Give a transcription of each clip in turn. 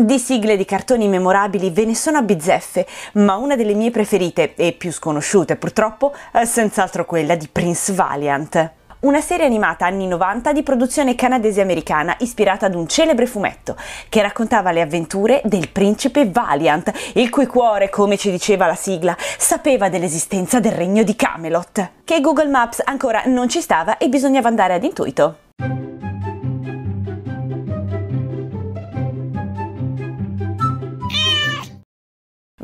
Di sigle di cartoni memorabili ve ne sono a bizzeffe, ma una delle mie preferite, e più sconosciute purtroppo, è senz'altro quella di Prince Valiant. Una serie animata anni 90 di produzione canadese-americana ispirata ad un celebre fumetto che raccontava le avventure del principe Valiant, il cui cuore, come ci diceva la sigla, sapeva dell'esistenza del regno di Camelot, che Google Maps ancora non ci stava e bisognava andare ad intuito.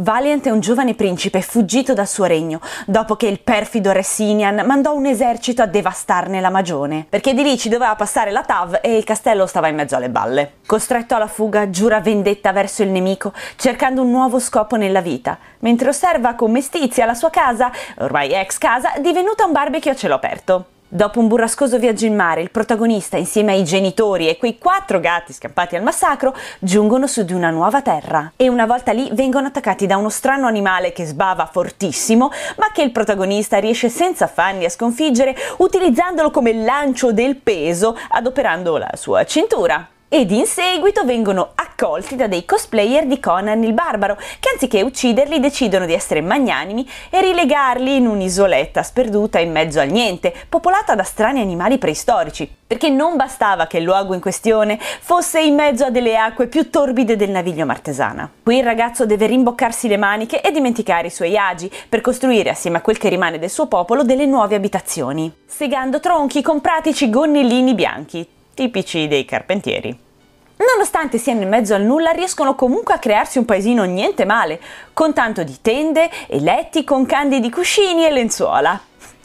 Valiant è un giovane principe fuggito dal suo regno, dopo che il perfido re Sinian mandò un esercito a devastarne la magione, perché di lì ci doveva passare la Tav e il castello stava in mezzo alle balle. Costretto alla fuga, giura vendetta verso il nemico, cercando un nuovo scopo nella vita, mentre osserva con mestizia la sua casa, ormai ex casa, divenuta un barbecue a cielo aperto. Dopo un burrascoso viaggio in mare, il protagonista, insieme ai genitori e quei quattro gatti scampati al massacro, giungono su di una nuova terra. E una volta lì vengono attaccati da uno strano animale che sbava fortissimo, ma che il protagonista riesce senza affanni a sconfiggere utilizzandolo come lancio del peso, adoperando la sua cintura ed in seguito vengono accolti da dei cosplayer di Conan il Barbaro che anziché ucciderli decidono di essere magnanimi e rilegarli in un'isoletta sperduta in mezzo al niente, popolata da strani animali preistorici. Perché non bastava che il luogo in questione fosse in mezzo a delle acque più torbide del naviglio martesana. Qui il ragazzo deve rimboccarsi le maniche e dimenticare i suoi agi per costruire assieme a quel che rimane del suo popolo delle nuove abitazioni, segando tronchi con pratici gonnellini bianchi, tipici dei carpentieri. Nonostante siano in mezzo al nulla, riescono comunque a crearsi un paesino niente male, con tanto di tende e letti con candidi cuscini e lenzuola.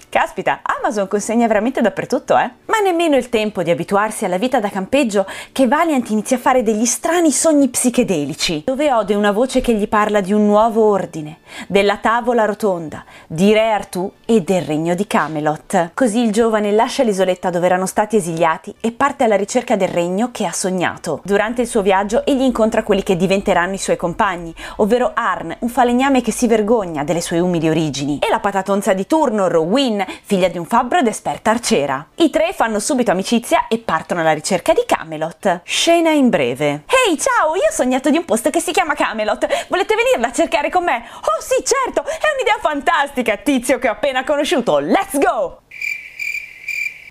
Caspita, Amazon consegna veramente dappertutto, eh? Ma nemmeno il tempo di abituarsi alla vita da campeggio che Valiant inizia a fare degli strani sogni psichedelici, dove ode una voce che gli parla di un nuovo ordine, della tavola rotonda, di Re Artù e del regno di Camelot. Così il giovane lascia l'isoletta dove erano stati esiliati e parte alla ricerca del regno che ha sognato. Durante il suo viaggio egli incontra quelli che diventeranno i suoi compagni, ovvero Arn, un falegname che si vergogna delle sue umili origini, e la patatonza di turno, Rowin, Lynn, figlia di un fabbro ed esperta arciera. I tre fanno subito amicizia e partono alla ricerca di Camelot. Scena in breve. Ehi, hey, ciao, io ho sognato di un posto che si chiama Camelot. Volete venirla a cercare con me? Oh sì, certo, è un'idea fantastica, tizio che ho appena conosciuto. Let's go!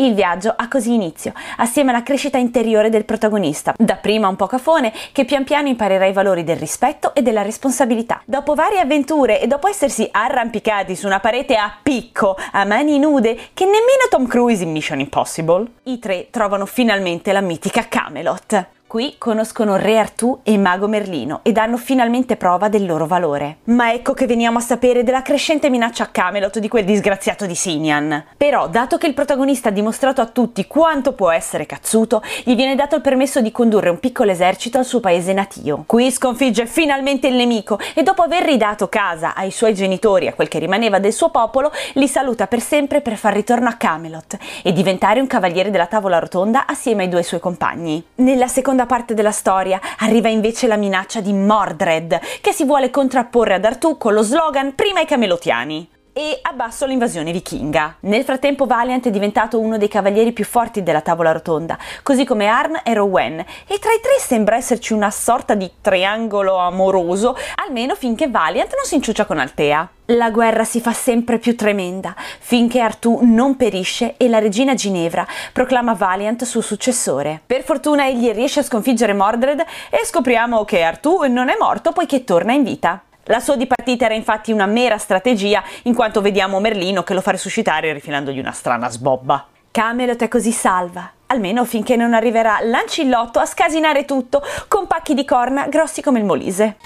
Il viaggio ha così inizio, assieme alla crescita interiore del protagonista, dapprima un po' cafone che pian piano imparerà i valori del rispetto e della responsabilità. Dopo varie avventure e dopo essersi arrampicati su una parete a picco, a mani nude, che nemmeno Tom Cruise in Mission Impossible, i tre trovano finalmente la mitica Camelot. Qui conoscono Re Artù e Mago Merlino e danno finalmente prova del loro valore. Ma ecco che veniamo a sapere della crescente minaccia a Camelot di quel disgraziato di Sinian. Però, dato che il protagonista ha dimostrato a tutti quanto può essere cazzuto, gli viene dato il permesso di condurre un piccolo esercito al suo paese natio. Qui sconfigge finalmente il nemico e dopo aver ridato casa ai suoi genitori e a quel che rimaneva del suo popolo, li saluta per sempre per far ritorno a Camelot e diventare un cavaliere della tavola rotonda assieme ai due suoi compagni. Nella seconda seconda parte della storia arriva invece la minaccia di Mordred, che si vuole contrapporre ad Artù con lo slogan Prima i camelotiani e abbasso l'invasione vichinga. Nel frattempo Valiant è diventato uno dei cavalieri più forti della tavola rotonda, così come Arn e Rowen, e tra i tre sembra esserci una sorta di triangolo amoroso, almeno finché Valiant non si inciuccia con Altea. La guerra si fa sempre più tremenda, finché Artù non perisce e la regina Ginevra proclama Valiant suo successore. Per fortuna egli riesce a sconfiggere Mordred e scopriamo che Artù non è morto poiché torna in vita. La sua dipartita era infatti una mera strategia, in quanto vediamo Merlino che lo fa resuscitare rifilandogli una strana sbobba. Camelot è così salva, almeno finché non arriverà Lancillotto a scasinare tutto con pacchi di corna grossi come il Molise.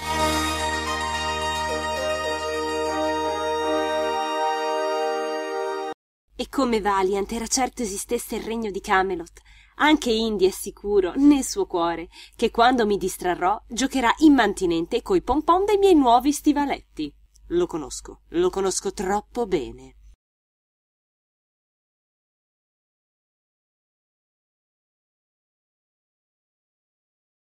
E come Valiant era certo esistesse il regno di Camelot, anche Indy è sicuro, nel suo cuore, che quando mi distrarrò giocherà immantinente coi pompon dei miei nuovi stivaletti. Lo conosco, lo conosco troppo bene.